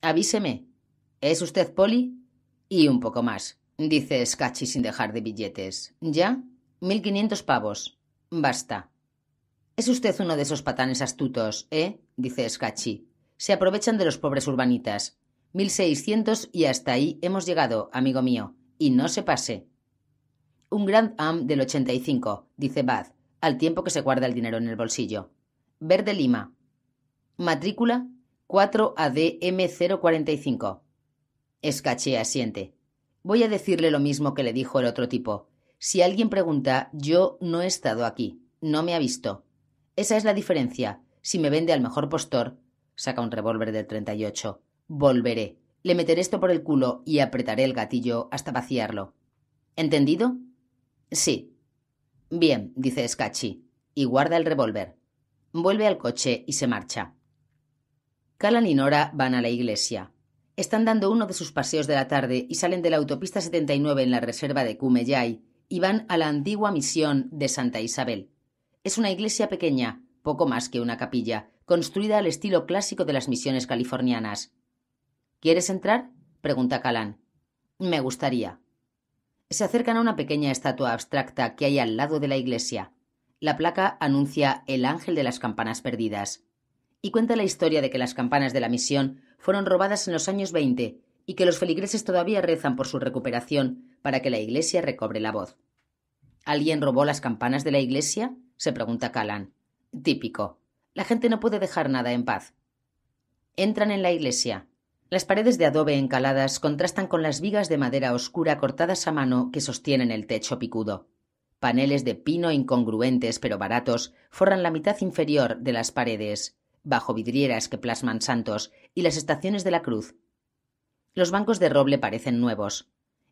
Avíseme. ¿Es usted Poli? Y un poco más, dice Scachi sin dejar de billetes. ¿Ya? Mil quinientos pavos. Basta. Es usted uno de esos patanes astutos, ¿eh? dice Scachi. Se aprovechan de los pobres urbanitas. Mil seiscientos y hasta ahí hemos llegado, amigo mío. Y no se pase. Un Grand Am del 85, dice Bath, al tiempo que se guarda el dinero en el bolsillo. Verde Lima. Matrícula 4ADM045. asiente. Voy a decirle lo mismo que le dijo el otro tipo. Si alguien pregunta, yo no he estado aquí, no me ha visto. Esa es la diferencia. Si me vende al mejor postor, saca un revólver del 38. Volveré. Le meteré esto por el culo y apretaré el gatillo hasta vaciarlo. ¿Entendido? Sí. Bien, dice escachi y guarda el revólver. Vuelve al coche y se marcha. Calan y Nora van a la iglesia. Están dando uno de sus paseos de la tarde y salen de la autopista 79 en la reserva de Kumeyay y van a la antigua misión de Santa Isabel. Es una iglesia pequeña, poco más que una capilla, construida al estilo clásico de las misiones californianas. ¿Quieres entrar? pregunta Calan. Me gustaría. Se acercan a una pequeña estatua abstracta que hay al lado de la iglesia. La placa anuncia el ángel de las campanas perdidas y cuenta la historia de que las campanas de la misión fueron robadas en los años 20 y que los feligreses todavía rezan por su recuperación para que la iglesia recobre la voz. ¿Alguien robó las campanas de la iglesia? se pregunta Calan. Típico. La gente no puede dejar nada en paz. Entran en la iglesia. Las paredes de adobe encaladas contrastan con las vigas de madera oscura cortadas a mano que sostienen el techo picudo. Paneles de pino incongruentes pero baratos forran la mitad inferior de las paredes bajo vidrieras que plasman santos y las estaciones de la cruz. Los bancos de roble parecen nuevos.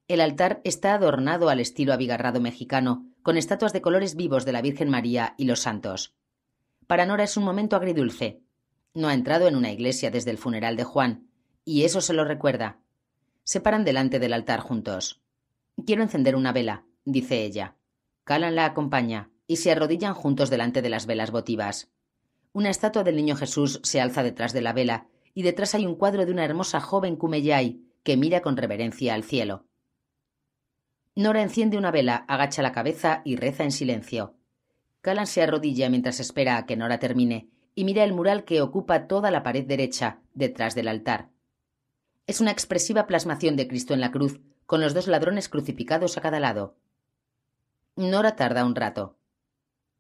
El altar está adornado al estilo abigarrado mexicano, con estatuas de colores vivos de la Virgen María y los santos. Para Nora es un momento agridulce. No ha entrado en una iglesia desde el funeral de Juan, y eso se lo recuerda. Se paran delante del altar juntos. Quiero encender una vela, dice ella. Calan la acompaña y se arrodillan juntos delante de las velas votivas. Una estatua del Niño Jesús se alza detrás de la vela, y detrás hay un cuadro de una hermosa joven kumeyay que mira con reverencia al cielo. Nora enciende una vela, agacha la cabeza y reza en silencio. Calan se arrodilla mientras espera a que Nora termine y mira el mural que ocupa toda la pared derecha, detrás del altar. Es una expresiva plasmación de Cristo en la cruz, con los dos ladrones crucificados a cada lado. Nora tarda un rato.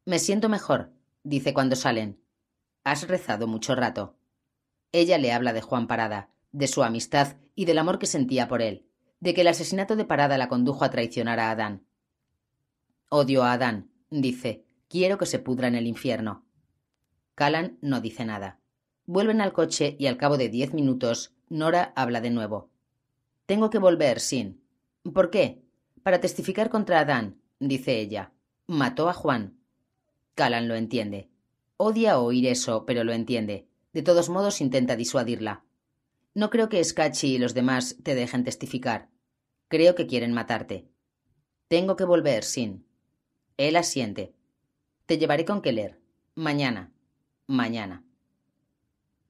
Me siento mejor, dice cuando salen. Has rezado mucho rato. Ella le habla de Juan Parada, de su amistad y del amor que sentía por él, de que el asesinato de Parada la condujo a traicionar a Adán. Odio a Adán, dice, quiero que se pudra en el infierno. Calan no dice nada. Vuelven al coche y al cabo de diez minutos, Nora habla de nuevo. Tengo que volver, Sin. ¿Por qué? Para testificar contra Adán, dice ella. Mató a Juan. Calan lo entiende. Odia oír eso, pero lo entiende. De todos modos intenta disuadirla. No creo que escachi y los demás te dejen testificar. Creo que quieren matarte. Tengo que volver, Sin. Él asiente. Te llevaré con Keller. Mañana. Mañana.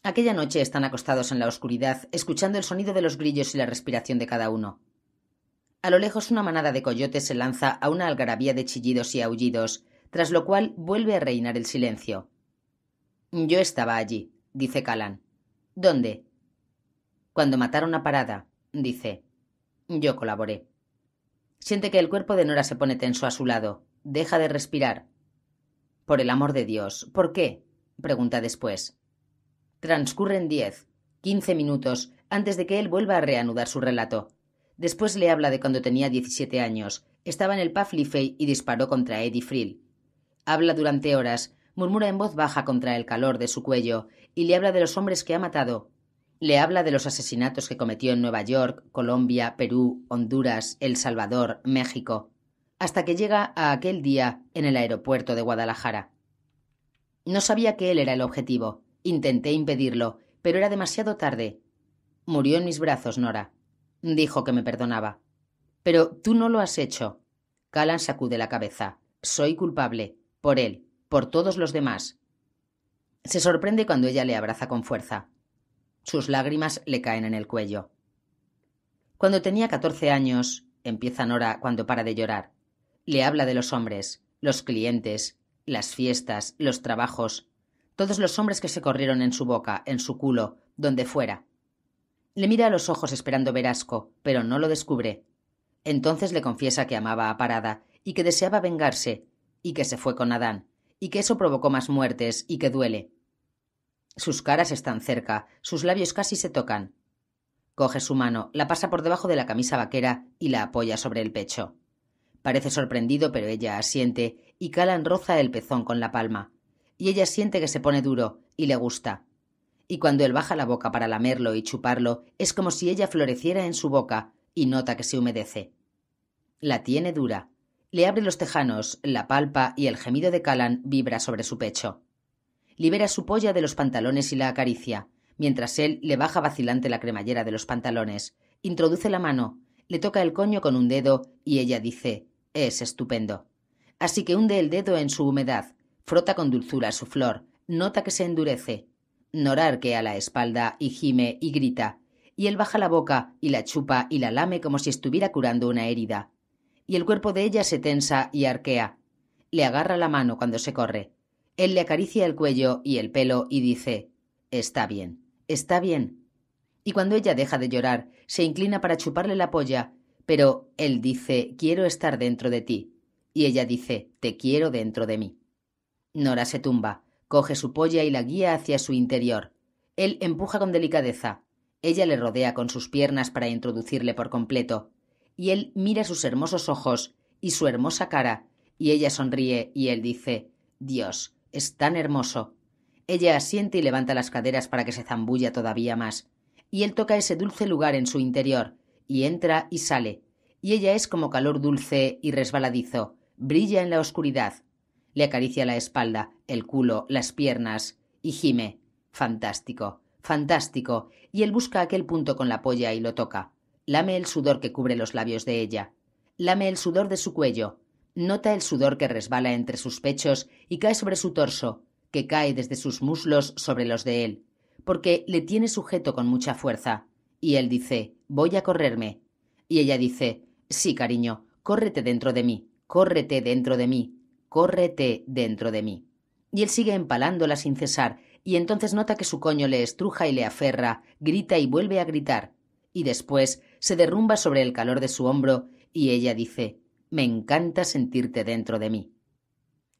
Aquella noche están acostados en la oscuridad, escuchando el sonido de los grillos y la respiración de cada uno. A lo lejos una manada de coyotes se lanza a una algarabía de chillidos y aullidos, tras lo cual vuelve a reinar el silencio. Yo estaba allí, dice Calan. ¿Dónde? Cuando mataron a Parada, dice. Yo colaboré. Siente que el cuerpo de Nora se pone tenso a su lado. Deja de respirar. Por el amor de Dios, ¿por qué? pregunta después. Transcurren diez, quince minutos antes de que él vuelva a reanudar su relato. Después le habla de cuando tenía diecisiete años, estaba en el Paflifey y disparó contra Eddie Frill. Habla durante horas murmura en voz baja contra el calor de su cuello y le habla de los hombres que ha matado. Le habla de los asesinatos que cometió en Nueva York, Colombia, Perú, Honduras, El Salvador, México, hasta que llega a aquel día en el aeropuerto de Guadalajara. No sabía que él era el objetivo. Intenté impedirlo, pero era demasiado tarde. Murió en mis brazos, Nora. Dijo que me perdonaba. Pero tú no lo has hecho. Calan sacude la cabeza. Soy culpable. Por él por todos los demás. Se sorprende cuando ella le abraza con fuerza. Sus lágrimas le caen en el cuello. Cuando tenía catorce años, empieza Nora cuando para de llorar. Le habla de los hombres, los clientes, las fiestas, los trabajos, todos los hombres que se corrieron en su boca, en su culo, donde fuera. Le mira a los ojos esperando ver asco, pero no lo descubre. Entonces le confiesa que amaba a Parada y que deseaba vengarse, y que se fue con Adán, y que eso provocó más muertes y que duele. Sus caras están cerca, sus labios casi se tocan. Coge su mano, la pasa por debajo de la camisa vaquera y la apoya sobre el pecho. Parece sorprendido, pero ella asiente y Calan roza el pezón con la palma. Y ella siente que se pone duro y le gusta. Y cuando él baja la boca para lamerlo y chuparlo, es como si ella floreciera en su boca y nota que se humedece. La tiene dura. Le abre los tejanos, la palpa y el gemido de Calan vibra sobre su pecho. Libera su polla de los pantalones y la acaricia, mientras él le baja vacilante la cremallera de los pantalones, introduce la mano, le toca el coño con un dedo y ella dice, es estupendo. Así que hunde el dedo en su humedad, frota con dulzura su flor, nota que se endurece. que a la espalda y gime y grita, y él baja la boca y la chupa y la lame como si estuviera curando una herida y el cuerpo de ella se tensa y arquea. Le agarra la mano cuando se corre. Él le acaricia el cuello y el pelo y dice Está bien, está bien. Y cuando ella deja de llorar, se inclina para chuparle la polla, pero él dice Quiero estar dentro de ti. Y ella dice Te quiero dentro de mí. Nora se tumba, coge su polla y la guía hacia su interior. Él empuja con delicadeza. Ella le rodea con sus piernas para introducirle por completo y él mira sus hermosos ojos y su hermosa cara, y ella sonríe y él dice Dios, es tan hermoso. Ella asiente y levanta las caderas para que se zambulla todavía más, y él toca ese dulce lugar en su interior, y entra y sale, y ella es como calor dulce y resbaladizo, brilla en la oscuridad. Le acaricia la espalda, el culo, las piernas, y gime. Fantástico, fantástico, y él busca aquel punto con la polla y lo toca. Lame el sudor que cubre los labios de ella. Lame el sudor de su cuello. Nota el sudor que resbala entre sus pechos y cae sobre su torso, que cae desde sus muslos sobre los de él, porque le tiene sujeto con mucha fuerza. Y él dice, voy a correrme. Y ella dice, sí, cariño, córrete dentro de mí, córrete dentro de mí, córrete dentro de mí. Y él sigue empalándola sin cesar, y entonces nota que su coño le estruja y le aferra, grita y vuelve a gritar. Y después se derrumba sobre el calor de su hombro y ella dice, Me encanta sentirte dentro de mí.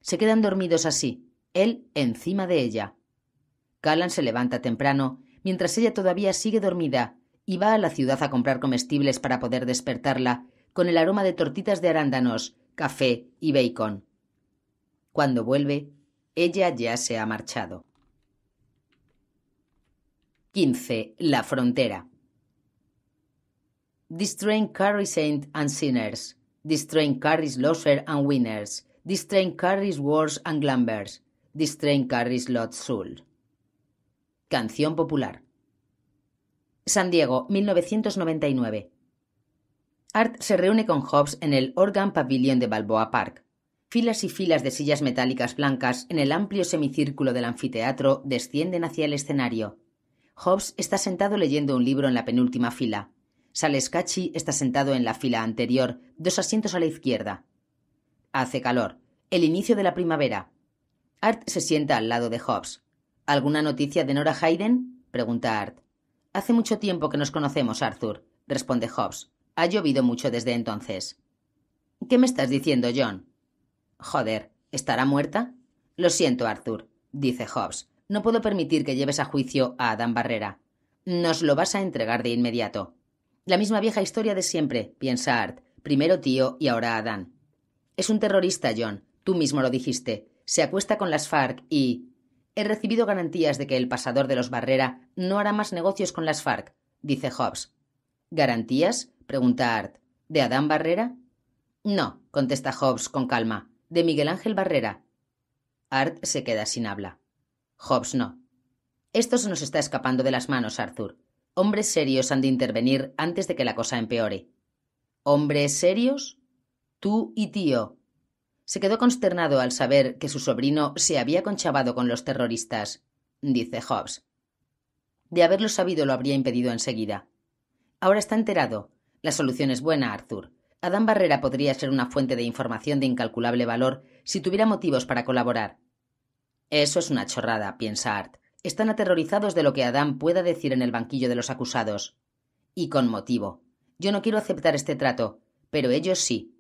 Se quedan dormidos así, él encima de ella. Callan se levanta temprano, mientras ella todavía sigue dormida, y va a la ciudad a comprar comestibles para poder despertarla, con el aroma de tortitas de arándanos, café y bacon. Cuando vuelve, ella ya se ha marchado. 15. La frontera. This train carries saints and sinners. This train carries losers and winners. This train carries wars and Glambers This train carries Lot's soul. Canción popular. San Diego, 1999. Art se reúne con Hobbes en el Organ Pavilion de Balboa Park. Filas y filas de sillas metálicas blancas en el amplio semicírculo del anfiteatro descienden hacia el escenario. Hobbes está sentado leyendo un libro en la penúltima fila. Salescachi está sentado en la fila anterior, dos asientos a la izquierda. Hace calor. El inicio de la primavera. Art se sienta al lado de Hobbs. ¿Alguna noticia de Nora Hayden? pregunta Art. Hace mucho tiempo que nos conocemos, Arthur, responde Hobbs. Ha llovido mucho desde entonces. ¿Qué me estás diciendo, John? Joder, ¿estará muerta? Lo siento, Arthur, dice Hobbs. No puedo permitir que lleves a juicio a Adam Barrera. Nos lo vas a entregar de inmediato. La misma vieja historia de siempre, piensa Art. Primero tío y ahora Adán. Es un terrorista, John. Tú mismo lo dijiste. Se acuesta con las FARC y... He recibido garantías de que el pasador de los Barrera no hará más negocios con las FARC, dice Hobbs. ¿Garantías? pregunta Art. ¿De Adán Barrera? No, contesta Hobbs con calma. De Miguel Ángel Barrera. Art se queda sin habla. Hobbs no. Esto se nos está escapando de las manos, Arthur. Hombres serios han de intervenir antes de que la cosa empeore. ¿Hombres serios? Tú y tío. Se quedó consternado al saber que su sobrino se había conchabado con los terroristas, dice Hobbes. De haberlo sabido lo habría impedido enseguida. Ahora está enterado. La solución es buena, Arthur. Adán Barrera podría ser una fuente de información de incalculable valor si tuviera motivos para colaborar. Eso es una chorrada, piensa Art están aterrorizados de lo que Adán pueda decir en el banquillo de los acusados. Y con motivo. Yo no quiero aceptar este trato, pero ellos sí.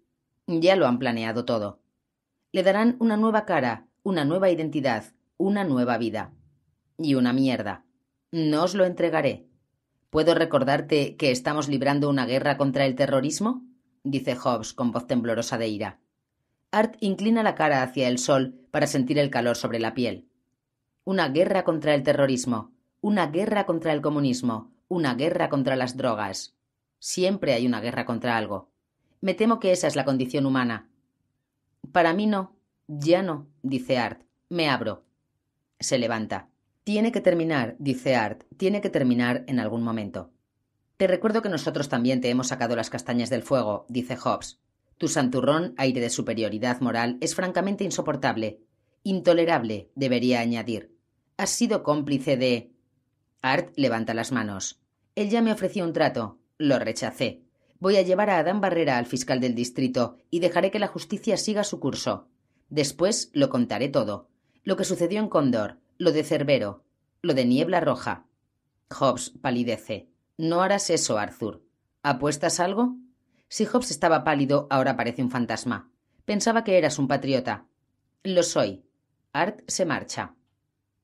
Ya lo han planeado todo. Le darán una nueva cara, una nueva identidad, una nueva vida. Y una mierda. No os lo entregaré. ¿Puedo recordarte que estamos librando una guerra contra el terrorismo? dice Hobbes con voz temblorosa de ira. Art inclina la cara hacia el sol para sentir el calor sobre la piel. Una guerra contra el terrorismo, una guerra contra el comunismo, una guerra contra las drogas. Siempre hay una guerra contra algo. Me temo que esa es la condición humana. Para mí no, ya no, dice Art. Me abro. Se levanta. Tiene que terminar, dice Art. Tiene que terminar en algún momento. Te recuerdo que nosotros también te hemos sacado las castañas del fuego, dice Hobbes. Tu santurrón aire de superioridad moral es francamente insoportable. Intolerable, debería añadir. Has sido cómplice de. Art levanta las manos. Él ya me ofreció un trato. Lo rechacé. Voy a llevar a Adán Barrera al fiscal del distrito y dejaré que la justicia siga su curso. Después lo contaré todo. Lo que sucedió en Condor, lo de Cerbero, lo de Niebla Roja. Hobbs palidece. No harás eso, Arthur. ¿Apuestas algo? Si Hobbs estaba pálido, ahora parece un fantasma. Pensaba que eras un patriota. Lo soy. Art se marcha.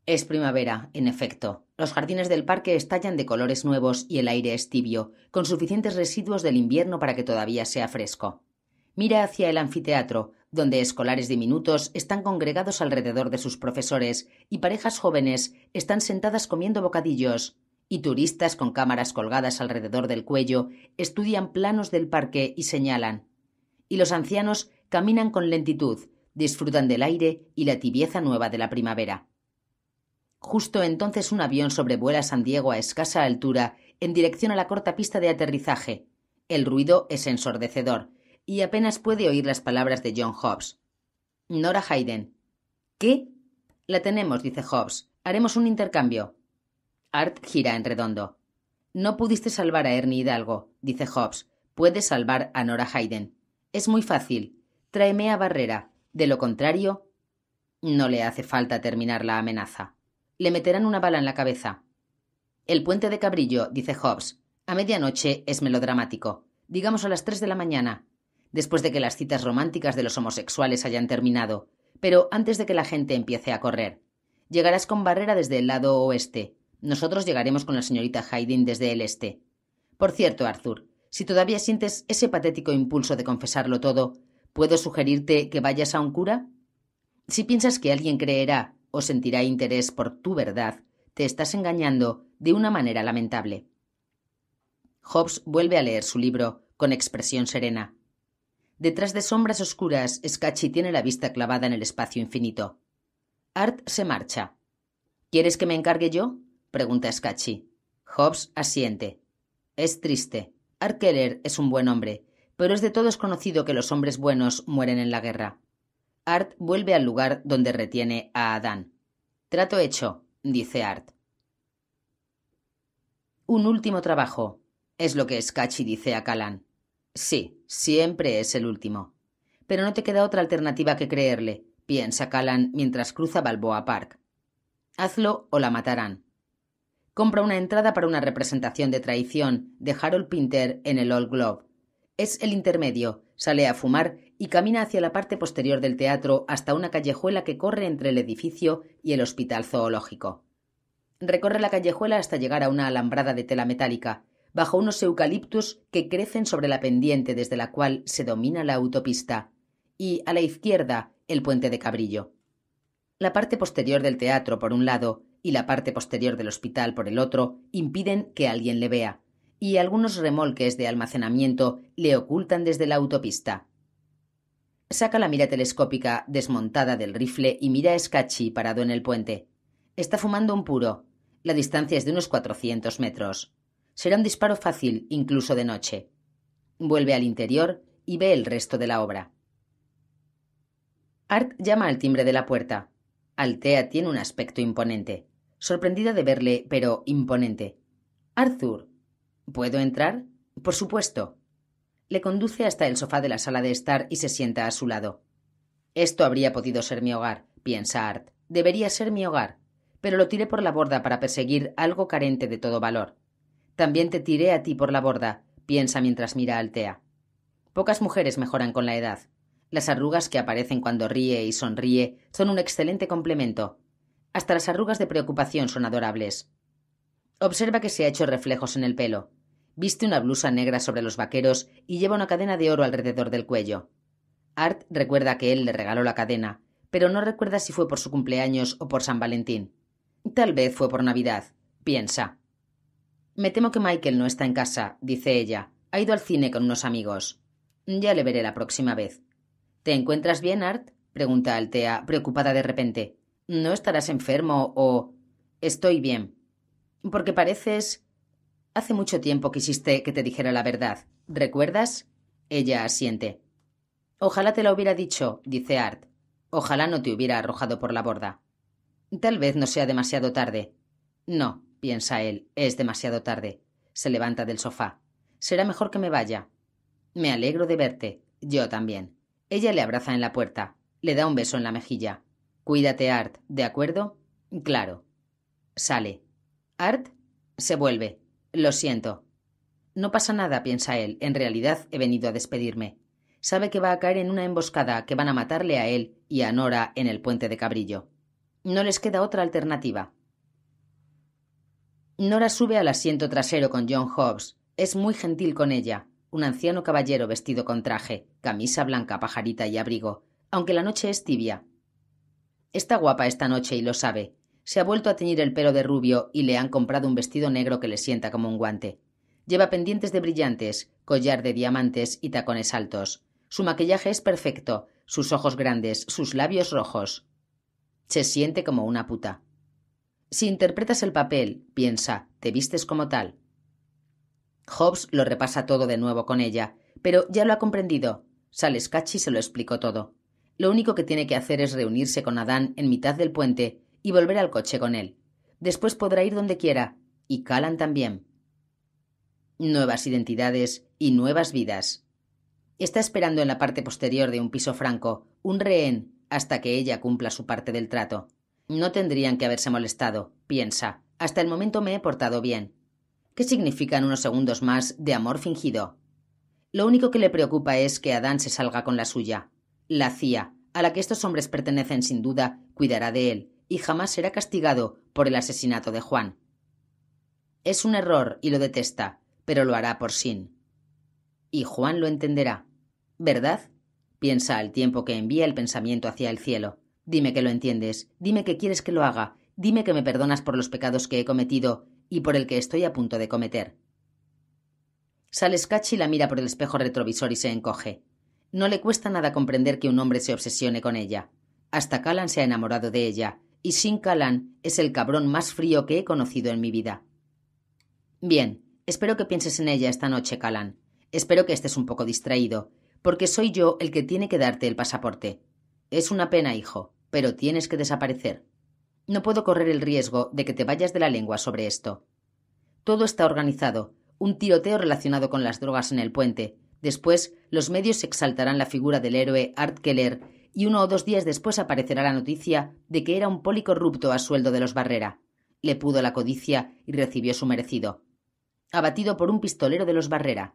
Es primavera, en efecto. Los jardines del parque estallan de colores nuevos y el aire es tibio, con suficientes residuos del invierno para que todavía sea fresco. Mira hacia el anfiteatro, donde escolares diminutos están congregados alrededor de sus profesores y parejas jóvenes están sentadas comiendo bocadillos, y turistas con cámaras colgadas alrededor del cuello estudian planos del parque y señalan. Y los ancianos caminan con lentitud, disfrutan del aire y la tibieza nueva de la primavera. Justo entonces un avión sobrevuela San Diego a escasa altura en dirección a la corta pista de aterrizaje. El ruido es ensordecedor, y apenas puede oír las palabras de John Hobbs. Nora Hayden. ¿Qué? La tenemos, dice Hobbs. Haremos un intercambio. Art gira en redondo. No pudiste salvar a Ernie Hidalgo, dice Hobbs. Puedes salvar a Nora Hayden. Es muy fácil. Tráeme a Barrera. De lo contrario. No le hace falta terminar la amenaza. Le meterán una bala en la cabeza. El puente de Cabrillo, dice Hobbes, a medianoche es melodramático, digamos a las tres de la mañana, después de que las citas románticas de los homosexuales hayan terminado, pero antes de que la gente empiece a correr. Llegarás con Barrera desde el lado oeste. Nosotros llegaremos con la señorita Haydn desde el este. Por cierto, Arthur, si todavía sientes ese patético impulso de confesarlo todo, ¿puedo sugerirte que vayas a un cura? Si piensas que alguien creerá o sentirá interés por tu verdad, te estás engañando de una manera lamentable. Hobbes vuelve a leer su libro, con expresión serena. Detrás de sombras oscuras, Scatchy tiene la vista clavada en el espacio infinito. Art se marcha. ¿Quieres que me encargue yo? pregunta Scatchy. Hobbes asiente. Es triste. Art Keller es un buen hombre, pero es de todos conocido que los hombres buenos mueren en la guerra. Art vuelve al lugar donde retiene a Adán. Trato hecho, dice Art. Un último trabajo, es lo que Skachi dice a Calan. Sí, siempre es el último. Pero no te queda otra alternativa que creerle, piensa Calan mientras cruza Balboa Park. Hazlo o la matarán. Compra una entrada para una representación de traición de Harold Pinter en el Old Globe. Es el intermedio, Sale a fumar y camina hacia la parte posterior del teatro hasta una callejuela que corre entre el edificio y el hospital zoológico. Recorre la callejuela hasta llegar a una alambrada de tela metálica, bajo unos eucaliptus que crecen sobre la pendiente desde la cual se domina la autopista, y a la izquierda el puente de Cabrillo. La parte posterior del teatro por un lado y la parte posterior del hospital por el otro impiden que alguien le vea y algunos remolques de almacenamiento le ocultan desde la autopista. Saca la mira telescópica desmontada del rifle y mira a Scachi parado en el puente. Está fumando un puro. La distancia es de unos 400 metros. Será un disparo fácil, incluso de noche. Vuelve al interior y ve el resto de la obra. Art llama al timbre de la puerta. Altea tiene un aspecto imponente. Sorprendida de verle, pero imponente. Arthur, ¿Puedo entrar? Por supuesto. Le conduce hasta el sofá de la sala de estar y se sienta a su lado. Esto habría podido ser mi hogar, piensa Art. Debería ser mi hogar. Pero lo tiré por la borda para perseguir algo carente de todo valor. También te tiré a ti por la borda, piensa mientras mira a Altea. Pocas mujeres mejoran con la edad. Las arrugas que aparecen cuando ríe y sonríe son un excelente complemento. Hasta las arrugas de preocupación son adorables. Observa que se ha hecho reflejos en el pelo. Viste una blusa negra sobre los vaqueros y lleva una cadena de oro alrededor del cuello. Art recuerda que él le regaló la cadena, pero no recuerda si fue por su cumpleaños o por San Valentín. Tal vez fue por Navidad, piensa. Me temo que Michael no está en casa, dice ella. Ha ido al cine con unos amigos. Ya le veré la próxima vez. ¿Te encuentras bien, Art? pregunta Altea, preocupada de repente. ¿No estarás enfermo o... Estoy bien. Porque pareces... Hace mucho tiempo quisiste que te dijera la verdad. ¿Recuerdas? Ella asiente. Ojalá te lo hubiera dicho, dice Art. Ojalá no te hubiera arrojado por la borda. Tal vez no sea demasiado tarde. No, piensa él, es demasiado tarde. Se levanta del sofá. Será mejor que me vaya. Me alegro de verte. Yo también. Ella le abraza en la puerta. Le da un beso en la mejilla. Cuídate, Art, ¿de acuerdo? Claro. Sale. Art se vuelve. Lo siento. No pasa nada, piensa él. En realidad he venido a despedirme. Sabe que va a caer en una emboscada, que van a matarle a él y a Nora en el puente de Cabrillo. No les queda otra alternativa. Nora sube al asiento trasero con John Hobbs. Es muy gentil con ella, un anciano caballero vestido con traje, camisa blanca, pajarita y abrigo, aunque la noche es tibia. Está guapa esta noche y lo sabe. Se ha vuelto a teñir el pelo de rubio y le han comprado un vestido negro que le sienta como un guante. Lleva pendientes de brillantes, collar de diamantes y tacones altos. Su maquillaje es perfecto, sus ojos grandes, sus labios rojos. Se siente como una puta. Si interpretas el papel, piensa, te vistes como tal. Hobbes lo repasa todo de nuevo con ella, pero ya lo ha comprendido. Sales Cachi se lo explicó todo. Lo único que tiene que hacer es reunirse con Adán en mitad del puente y volver al coche con él. Después podrá ir donde quiera. Y Calan también. Nuevas identidades y nuevas vidas. Está esperando en la parte posterior de un piso franco, un rehén, hasta que ella cumpla su parte del trato. No tendrían que haberse molestado, piensa. Hasta el momento me he portado bien. ¿Qué significan unos segundos más de amor fingido? Lo único que le preocupa es que Adán se salga con la suya. La CIA, a la que estos hombres pertenecen sin duda, cuidará de él, y jamás será castigado por el asesinato de Juan. Es un error y lo detesta, pero lo hará por Sin. Y Juan lo entenderá. ¿Verdad? Piensa al tiempo que envía el pensamiento hacia el cielo. Dime que lo entiendes, dime que quieres que lo haga, dime que me perdonas por los pecados que he cometido y por el que estoy a punto de cometer. Salescachi la mira por el espejo retrovisor y se encoge. No le cuesta nada comprender que un hombre se obsesione con ella. Hasta Calan se ha enamorado de ella, y sin Calan es el cabrón más frío que he conocido en mi vida. Bien, espero que pienses en ella esta noche, Calan. Espero que estés un poco distraído, porque soy yo el que tiene que darte el pasaporte. Es una pena, hijo, pero tienes que desaparecer. No puedo correr el riesgo de que te vayas de la lengua sobre esto. Todo está organizado, un tiroteo relacionado con las drogas en el puente. Después, los medios exaltarán la figura del héroe Art Keller y uno o dos días después aparecerá la noticia de que era un corrupto a sueldo de los Barrera. Le pudo la codicia y recibió su merecido. Abatido por un pistolero de los Barrera,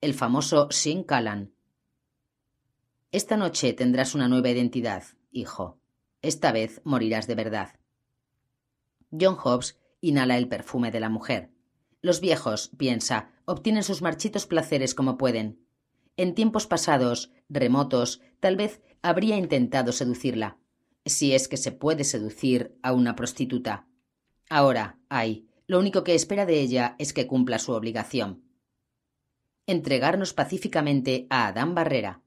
el famoso Sin Callan. Esta noche tendrás una nueva identidad, hijo. Esta vez morirás de verdad. John Hobbs inhala el perfume de la mujer. Los viejos, piensa, obtienen sus marchitos placeres como pueden. En tiempos pasados, remotos, tal vez habría intentado seducirla, si es que se puede seducir a una prostituta. Ahora, ay, lo único que espera de ella es que cumpla su obligación. Entregarnos pacíficamente a Adán Barrera.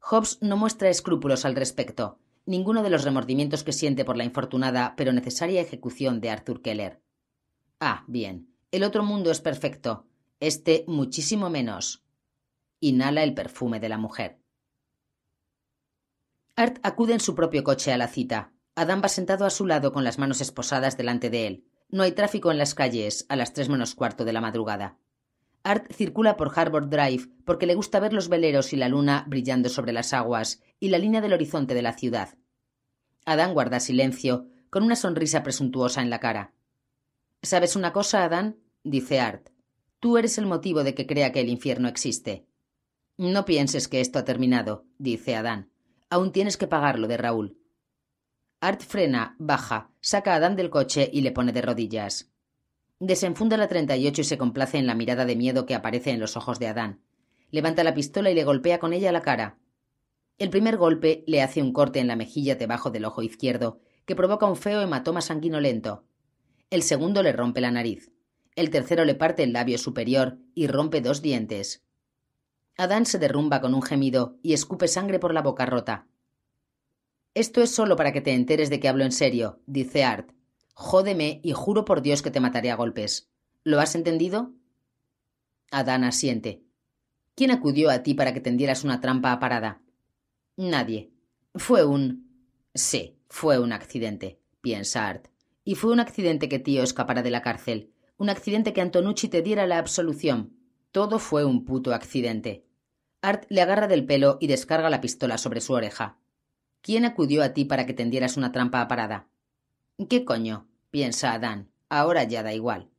Hobbes no muestra escrúpulos al respecto, ninguno de los remordimientos que siente por la infortunada pero necesaria ejecución de Arthur Keller. Ah, bien, el otro mundo es perfecto, este muchísimo menos. Inhala el perfume de la mujer. Art acude en su propio coche a la cita. Adán va sentado a su lado con las manos esposadas delante de él. No hay tráfico en las calles a las tres menos cuarto de la madrugada. Art circula por Harvard Drive porque le gusta ver los veleros y la luna brillando sobre las aguas y la línea del horizonte de la ciudad. Adán guarda silencio, con una sonrisa presuntuosa en la cara. ¿Sabes una cosa, Adán? dice Art. Tú eres el motivo de que crea que el infierno existe. No pienses que esto ha terminado, dice Adán. Aún tienes que pagarlo de Raúl. Art frena, baja, saca a Adán del coche y le pone de rodillas. Desenfunda la 38 y se complace en la mirada de miedo que aparece en los ojos de Adán. Levanta la pistola y le golpea con ella la cara. El primer golpe le hace un corte en la mejilla debajo del ojo izquierdo, que provoca un feo hematoma sanguinolento. El segundo le rompe la nariz. El tercero le parte el labio superior y rompe dos dientes. Adán se derrumba con un gemido y escupe sangre por la boca rota. Esto es solo para que te enteres de que hablo en serio, dice Art. Jódeme y juro por Dios que te mataré a golpes. ¿Lo has entendido? Adán asiente. ¿Quién acudió a ti para que tendieras una trampa a parada? Nadie. Fue un. Sí, fue un accidente, piensa Art. Y fue un accidente que tío escapara de la cárcel. Un accidente que Antonucci te diera la absolución. Todo fue un puto accidente. Art le agarra del pelo y descarga la pistola sobre su oreja. ¿Quién acudió a ti para que tendieras una trampa a parada? ¿Qué coño? piensa Adán. Ahora ya da igual.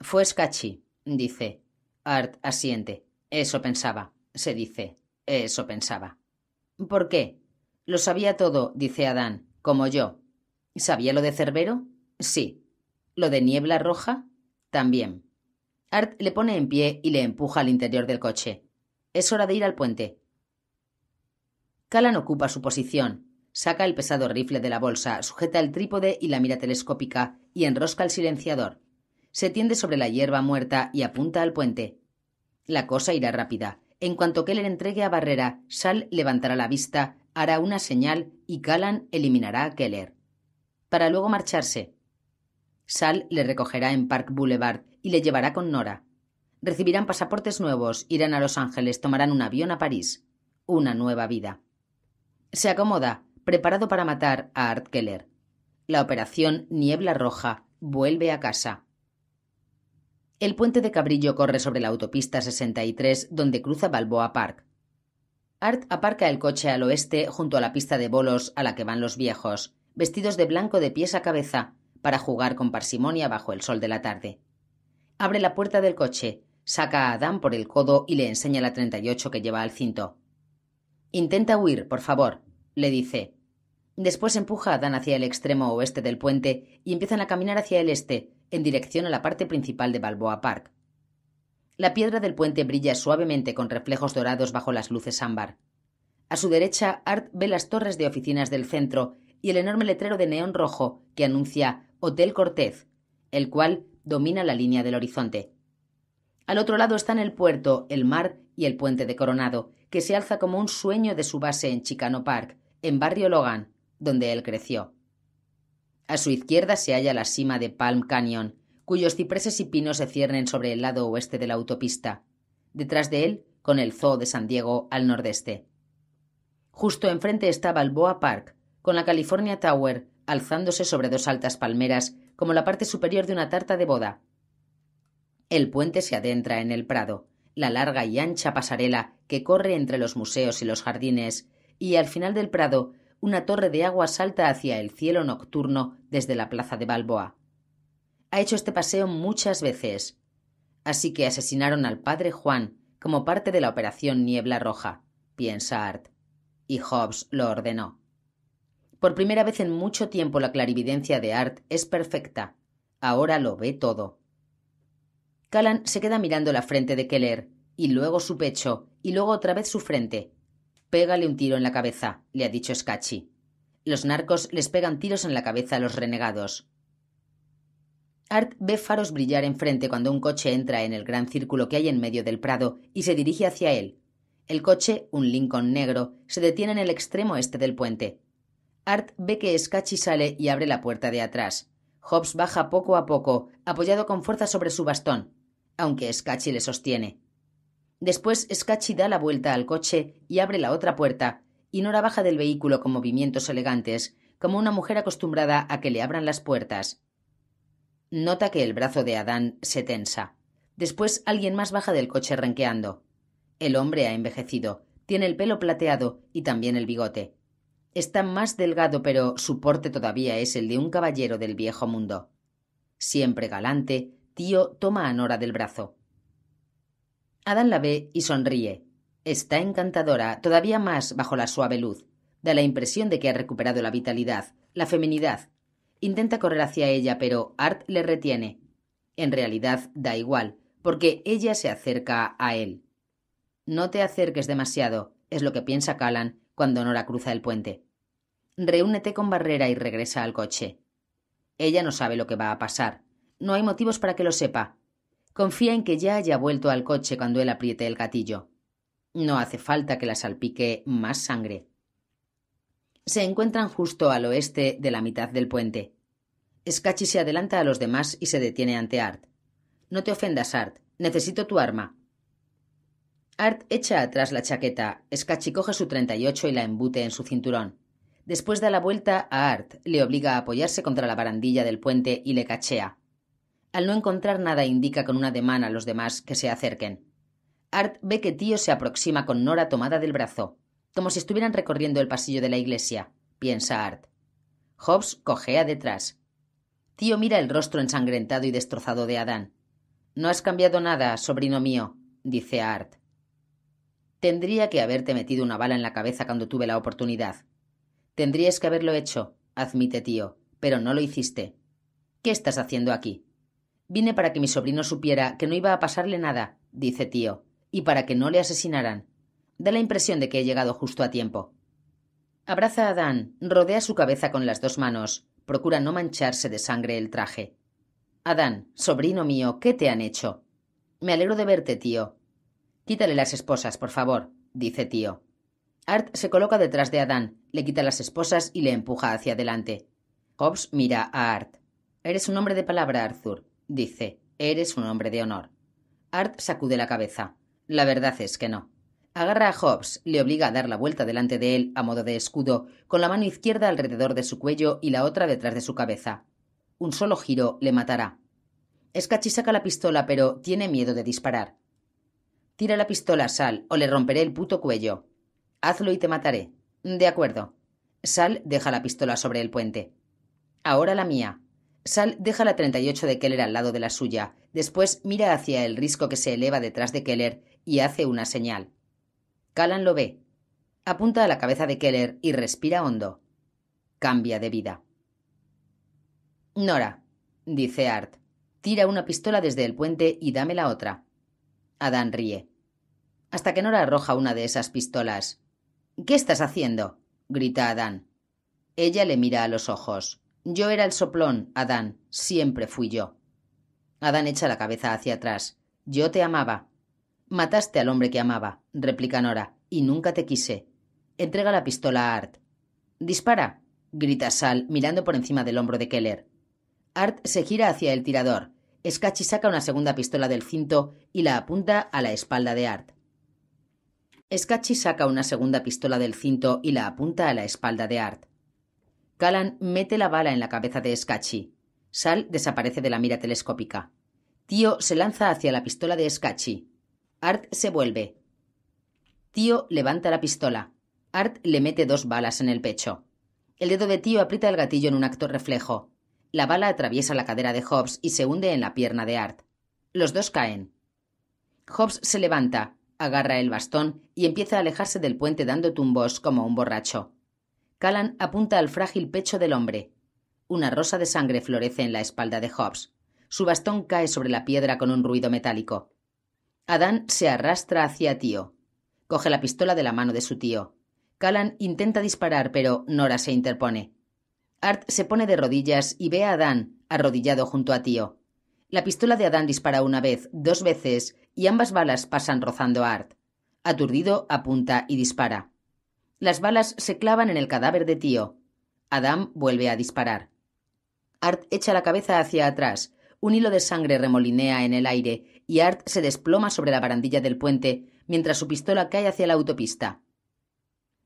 Fue Scachi», dice. Art asiente. Eso pensaba, se dice. Eso pensaba. ¿Por qué? Lo sabía todo, dice Adán, como yo. ¿Sabía lo de Cerbero? Sí. ¿Lo de Niebla Roja? También. Art le pone en pie y le empuja al interior del coche. Es hora de ir al puente. Calan ocupa su posición, saca el pesado rifle de la bolsa, sujeta el trípode y la mira telescópica y enrosca el silenciador. Se tiende sobre la hierba muerta y apunta al puente. La cosa irá rápida. En cuanto Keller entregue a Barrera, Sal levantará la vista, hará una señal y Calan eliminará a Keller. Para luego marcharse. Sal le recogerá en Park Boulevard y le llevará con Nora recibirán pasaportes nuevos, irán a Los Ángeles, tomarán un avión a París. Una nueva vida. Se acomoda, preparado para matar a Art Keller. La operación Niebla Roja vuelve a casa. El puente de Cabrillo corre sobre la autopista 63, donde cruza Balboa Park. Art aparca el coche al oeste junto a la pista de bolos a la que van los viejos, vestidos de blanco de pies a cabeza, para jugar con parsimonia bajo el sol de la tarde. Abre la puerta del coche, Saca a Adam por el codo y le enseña la 38 que lleva al cinto. Intenta huir, por favor, le dice. Después empuja a Dan hacia el extremo oeste del puente y empiezan a caminar hacia el este, en dirección a la parte principal de Balboa Park. La piedra del puente brilla suavemente con reflejos dorados bajo las luces ámbar. A su derecha, Art ve las torres de oficinas del centro y el enorme letrero de neón rojo que anuncia Hotel Cortez, el cual domina la línea del horizonte. Al otro lado están el puerto, el mar y el puente de Coronado, que se alza como un sueño de su base en Chicano Park, en Barrio Logan, donde él creció. A su izquierda se halla la cima de Palm Canyon, cuyos cipreses y pinos se ciernen sobre el lado oeste de la autopista. Detrás de él, con el Zoo de San Diego al nordeste. Justo enfrente está Balboa Park, con la California Tower alzándose sobre dos altas palmeras como la parte superior de una tarta de boda, el puente se adentra en el Prado, la larga y ancha pasarela que corre entre los museos y los jardines, y al final del Prado una torre de agua salta hacia el cielo nocturno desde la plaza de Balboa. Ha hecho este paseo muchas veces. Así que asesinaron al padre Juan como parte de la operación Niebla Roja, piensa Art. Y Hobbes lo ordenó. Por primera vez en mucho tiempo la clarividencia de Art es perfecta. Ahora lo ve todo. Callan se queda mirando la frente de Keller, y luego su pecho, y luego otra vez su frente. Pégale un tiro en la cabeza, le ha dicho Scatchi. Los narcos les pegan tiros en la cabeza a los renegados. Art ve faros brillar enfrente cuando un coche entra en el gran círculo que hay en medio del prado y se dirige hacia él. El coche, un Lincoln negro, se detiene en el extremo este del puente. Art ve que Scatchi sale y abre la puerta de atrás. Hobbs baja poco a poco, apoyado con fuerza sobre su bastón aunque Scacchi le sostiene. Después Scatchi da la vuelta al coche y abre la otra puerta, y Nora baja del vehículo con movimientos elegantes, como una mujer acostumbrada a que le abran las puertas. Nota que el brazo de Adán se tensa. Después alguien más baja del coche renqueando. El hombre ha envejecido, tiene el pelo plateado y también el bigote. Está más delgado, pero su porte todavía es el de un caballero del viejo mundo. Siempre galante, Tío toma a Nora del brazo. Adán la ve y sonríe. Está encantadora, todavía más bajo la suave luz. Da la impresión de que ha recuperado la vitalidad, la feminidad. Intenta correr hacia ella, pero Art le retiene. En realidad da igual, porque ella se acerca a él. No te acerques demasiado, es lo que piensa Calan cuando Nora cruza el puente. Reúnete con Barrera y regresa al coche. Ella no sabe lo que va a pasar. No hay motivos para que lo sepa. Confía en que ya haya vuelto al coche cuando él apriete el gatillo. No hace falta que la salpique más sangre. Se encuentran justo al oeste de la mitad del puente. Escachi se adelanta a los demás y se detiene ante Art. No te ofendas, Art. Necesito tu arma. Art echa atrás la chaqueta. Scatchi coge su 38 y la embute en su cinturón. Después da la vuelta a Art, le obliga a apoyarse contra la barandilla del puente y le cachea. Al no encontrar nada, indica con un ademán a los demás que se acerquen. Art ve que Tío se aproxima con Nora tomada del brazo, como si estuvieran recorriendo el pasillo de la iglesia, piensa Art. Hobbs cojea detrás. Tío mira el rostro ensangrentado y destrozado de Adán. No has cambiado nada, sobrino mío, dice Art. Tendría que haberte metido una bala en la cabeza cuando tuve la oportunidad. Tendrías que haberlo hecho, admite tío, pero no lo hiciste. ¿Qué estás haciendo aquí? Vine para que mi sobrino supiera que no iba a pasarle nada, dice tío, y para que no le asesinaran. Da la impresión de que he llegado justo a tiempo. Abraza a Adán, rodea su cabeza con las dos manos, procura no mancharse de sangre el traje. Adán, sobrino mío, ¿qué te han hecho? Me alegro de verte, tío. Quítale las esposas, por favor, dice tío. Art se coloca detrás de Adán, le quita las esposas y le empuja hacia adelante. Hobbs mira a Art. Eres un hombre de palabra, Arthur dice, eres un hombre de honor. Art sacude la cabeza. La verdad es que no. Agarra a Hobbs, le obliga a dar la vuelta delante de él a modo de escudo, con la mano izquierda alrededor de su cuello y la otra detrás de su cabeza. Un solo giro le matará. Escachi saca la pistola, pero tiene miedo de disparar. Tira la pistola, Sal, o le romperé el puto cuello. Hazlo y te mataré. De acuerdo. Sal deja la pistola sobre el puente. Ahora la mía. Sal deja la 38 de Keller al lado de la suya, después mira hacia el risco que se eleva detrás de Keller y hace una señal. Callan lo ve. Apunta a la cabeza de Keller y respira hondo. Cambia de vida. Nora, dice Art, tira una pistola desde el puente y dame la otra. Adán ríe. Hasta que Nora arroja una de esas pistolas. ¿Qué estás haciendo? grita Adán. Ella le mira a los ojos. Yo era el soplón, Adán, siempre fui yo. Adán echa la cabeza hacia atrás. Yo te amaba. Mataste al hombre que amaba, replica Nora, y nunca te quise. Entrega la pistola a Art. Dispara, grita Sal, mirando por encima del hombro de Keller. Art se gira hacia el tirador. Scachi saca una segunda pistola del cinto y la apunta a la espalda de Art. Scachi saca una segunda pistola del cinto y la apunta a la espalda de Art. Callan mete la bala en la cabeza de Scacchi. Sal desaparece de la mira telescópica. Tío se lanza hacia la pistola de Skachi. Art se vuelve. Tío levanta la pistola. Art le mete dos balas en el pecho. El dedo de Tío aprieta el gatillo en un acto reflejo. La bala atraviesa la cadera de Hobbs y se hunde en la pierna de Art. Los dos caen. Hobbs se levanta, agarra el bastón y empieza a alejarse del puente dando tumbos como un borracho. Callan apunta al frágil pecho del hombre. Una rosa de sangre florece en la espalda de Hobbs. Su bastón cae sobre la piedra con un ruido metálico. Adán se arrastra hacia Tío. Coge la pistola de la mano de su tío. Callan intenta disparar, pero Nora se interpone. Art se pone de rodillas y ve a Adán, arrodillado junto a Tío. La pistola de Adán dispara una vez, dos veces, y ambas balas pasan rozando a Art. Aturdido, apunta y dispara. Las balas se clavan en el cadáver de tío. Adam vuelve a disparar. Art echa la cabeza hacia atrás. Un hilo de sangre remolinea en el aire y Art se desploma sobre la barandilla del puente mientras su pistola cae hacia la autopista.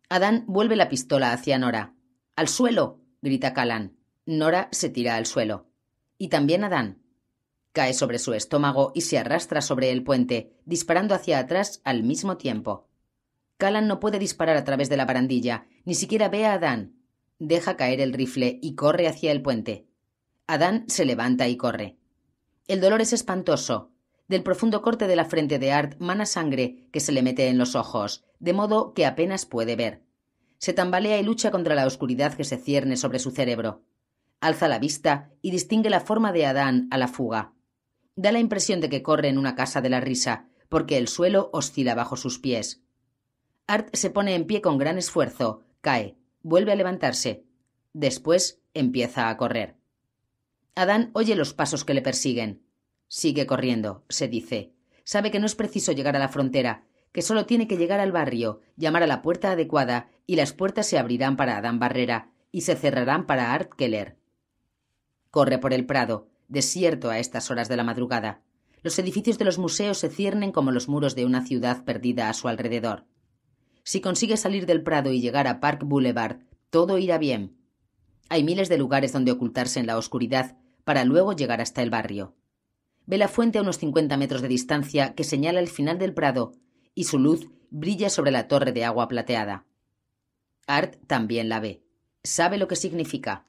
Adán vuelve la pistola hacia Nora. ¡Al suelo! grita Calan. Nora se tira al suelo. Y también Adán. Cae sobre su estómago y se arrastra sobre el puente, disparando hacia atrás al mismo tiempo. Callan no puede disparar a través de la barandilla, ni siquiera ve a Adán. Deja caer el rifle y corre hacia el puente. Adán se levanta y corre. El dolor es espantoso. Del profundo corte de la frente de Art mana sangre que se le mete en los ojos, de modo que apenas puede ver. Se tambalea y lucha contra la oscuridad que se cierne sobre su cerebro. Alza la vista y distingue la forma de Adán a la fuga. Da la impresión de que corre en una casa de la risa, porque el suelo oscila bajo sus pies. Art se pone en pie con gran esfuerzo, cae, vuelve a levantarse. Después empieza a correr. Adán oye los pasos que le persiguen. Sigue corriendo, se dice. Sabe que no es preciso llegar a la frontera, que solo tiene que llegar al barrio, llamar a la puerta adecuada, y las puertas se abrirán para Adán Barrera y se cerrarán para Art Keller. Corre por el Prado, desierto a estas horas de la madrugada. Los edificios de los museos se ciernen como los muros de una ciudad perdida a su alrededor. Si consigue salir del Prado y llegar a Park Boulevard, todo irá bien. Hay miles de lugares donde ocultarse en la oscuridad para luego llegar hasta el barrio. Ve la fuente a unos 50 metros de distancia que señala el final del Prado y su luz brilla sobre la torre de agua plateada. Art también la ve. Sabe lo que significa.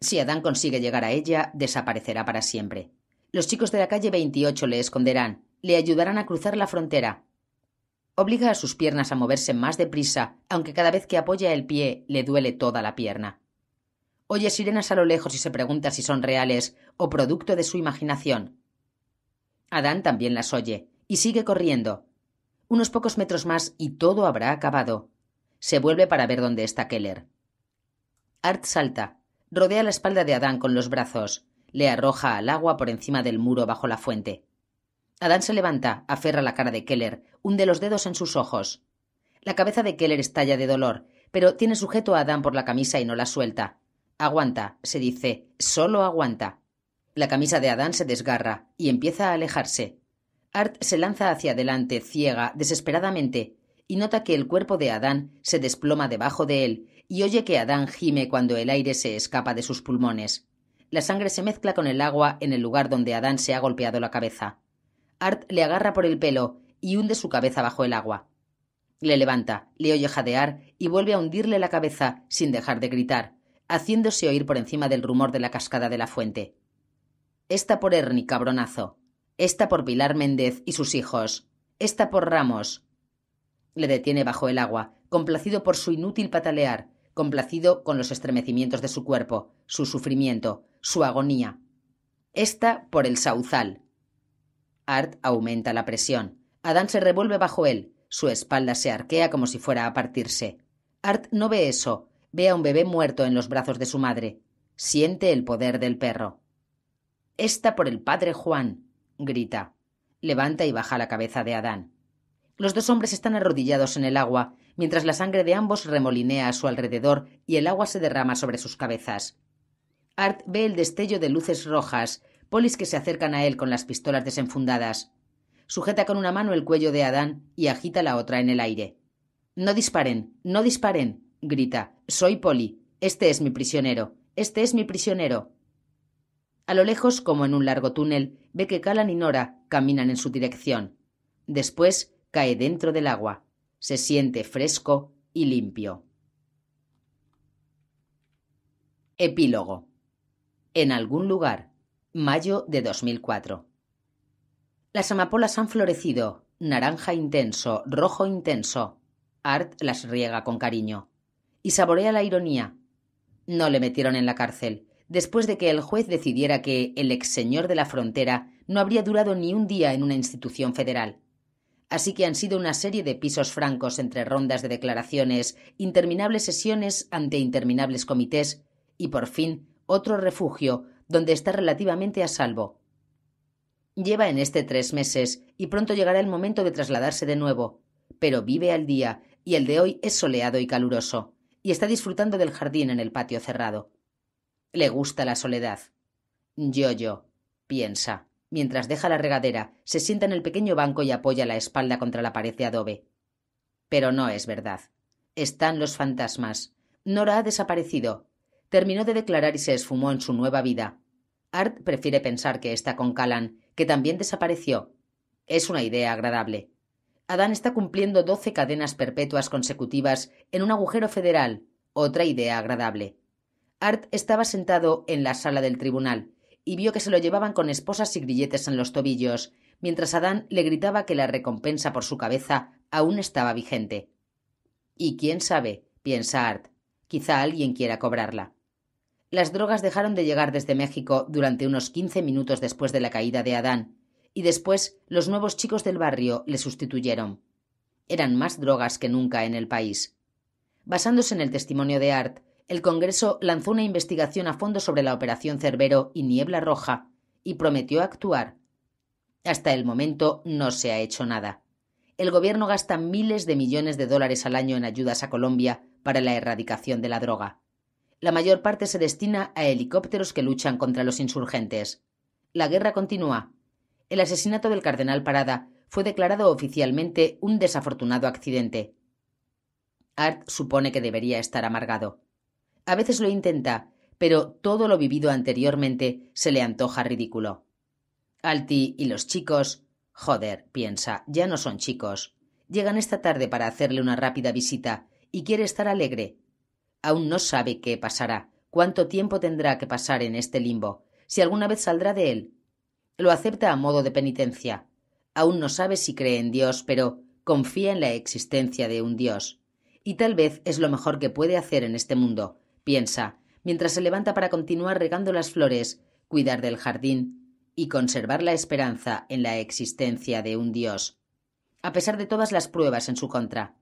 Si Adán consigue llegar a ella, desaparecerá para siempre. Los chicos de la calle 28 le esconderán, le ayudarán a cruzar la frontera, Obliga a sus piernas a moverse más deprisa, aunque cada vez que apoya el pie le duele toda la pierna. Oye sirenas a lo lejos y se pregunta si son reales o producto de su imaginación. Adán también las oye, y sigue corriendo. Unos pocos metros más y todo habrá acabado. Se vuelve para ver dónde está Keller. Art salta, rodea la espalda de Adán con los brazos, le arroja al agua por encima del muro bajo la fuente. Adán se levanta, aferra la cara de Keller, hunde los dedos en sus ojos. La cabeza de Keller estalla de dolor, pero tiene sujeto a Adán por la camisa y no la suelta. Aguanta, se dice, solo aguanta. La camisa de Adán se desgarra y empieza a alejarse. Art se lanza hacia adelante, ciega, desesperadamente, y nota que el cuerpo de Adán se desploma debajo de él, y oye que Adán gime cuando el aire se escapa de sus pulmones. La sangre se mezcla con el agua en el lugar donde Adán se ha golpeado la cabeza. Art le agarra por el pelo y hunde su cabeza bajo el agua. Le levanta, le oye jadear y vuelve a hundirle la cabeza sin dejar de gritar, haciéndose oír por encima del rumor de la cascada de la fuente. Esta por Ernie, cabronazo. Esta por Pilar Méndez y sus hijos. Esta por Ramos. Le detiene bajo el agua, complacido por su inútil patalear, complacido con los estremecimientos de su cuerpo, su sufrimiento, su agonía. Esta por el Sauzal. Art aumenta la presión. Adán se revuelve bajo él. Su espalda se arquea como si fuera a partirse. Art no ve eso. Ve a un bebé muerto en los brazos de su madre. Siente el poder del perro. «¡Está por el padre Juan, grita. Levanta y baja la cabeza de Adán. Los dos hombres están arrodillados en el agua, mientras la sangre de ambos remolinea a su alrededor y el agua se derrama sobre sus cabezas. Art ve el destello de luces rojas polis que se acercan a él con las pistolas desenfundadas. Sujeta con una mano el cuello de Adán y agita la otra en el aire. No disparen, no disparen, grita. Soy Poli. Este es mi prisionero. Este es mi prisionero. A lo lejos, como en un largo túnel, ve que Calan y Nora caminan en su dirección. Después cae dentro del agua. Se siente fresco y limpio. Epílogo. En algún lugar. Mayo de 2004. Las amapolas han florecido, naranja intenso, rojo intenso. Art las riega con cariño. Y saborea la ironía. No le metieron en la cárcel, después de que el juez decidiera que el ex señor de la frontera no habría durado ni un día en una institución federal. Así que han sido una serie de pisos francos entre rondas de declaraciones, interminables sesiones ante interminables comités y por fin otro refugio donde está relativamente a salvo. Lleva en este tres meses y pronto llegará el momento de trasladarse de nuevo, pero vive al día y el de hoy es soleado y caluroso, y está disfrutando del jardín en el patio cerrado. Le gusta la soledad. Yo, yo, piensa, mientras deja la regadera, se sienta en el pequeño banco y apoya la espalda contra la pared de adobe. Pero no es verdad. Están los fantasmas. Nora ha desaparecido, terminó de declarar y se esfumó en su nueva vida. Art prefiere pensar que está con Calan, que también desapareció. Es una idea agradable. Adán está cumpliendo doce cadenas perpetuas consecutivas en un agujero federal, otra idea agradable. Art estaba sentado en la sala del tribunal y vio que se lo llevaban con esposas y grilletes en los tobillos, mientras Adán le gritaba que la recompensa por su cabeza aún estaba vigente. Y quién sabe, piensa Art, quizá alguien quiera cobrarla las drogas dejaron de llegar desde México durante unos 15 minutos después de la caída de Adán, y después los nuevos chicos del barrio le sustituyeron. Eran más drogas que nunca en el país. Basándose en el testimonio de Art, el Congreso lanzó una investigación a fondo sobre la Operación Cerbero y Niebla Roja y prometió actuar. Hasta el momento no se ha hecho nada. El gobierno gasta miles de millones de dólares al año en ayudas a Colombia para la erradicación de la droga. La mayor parte se destina a helicópteros que luchan contra los insurgentes. La guerra continúa. El asesinato del cardenal Parada fue declarado oficialmente un desafortunado accidente. Art supone que debería estar amargado. A veces lo intenta, pero todo lo vivido anteriormente se le antoja ridículo. Alti y los chicos. Joder, piensa, ya no son chicos. Llegan esta tarde para hacerle una rápida visita y quiere estar alegre, Aún no sabe qué pasará, cuánto tiempo tendrá que pasar en este limbo, si alguna vez saldrá de él. Lo acepta a modo de penitencia. Aún no sabe si cree en Dios, pero confía en la existencia de un Dios. Y tal vez es lo mejor que puede hacer en este mundo, piensa, mientras se levanta para continuar regando las flores, cuidar del jardín y conservar la esperanza en la existencia de un Dios, a pesar de todas las pruebas en su contra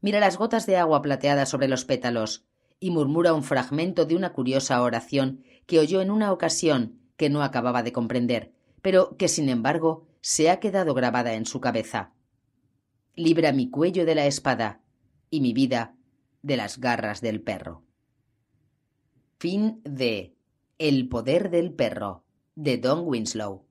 mira las gotas de agua plateada sobre los pétalos, y murmura un fragmento de una curiosa oración que oyó en una ocasión que no acababa de comprender, pero que sin embargo se ha quedado grabada en su cabeza. Libra mi cuello de la espada y mi vida de las garras del perro. Fin de El poder del perro de Don Winslow.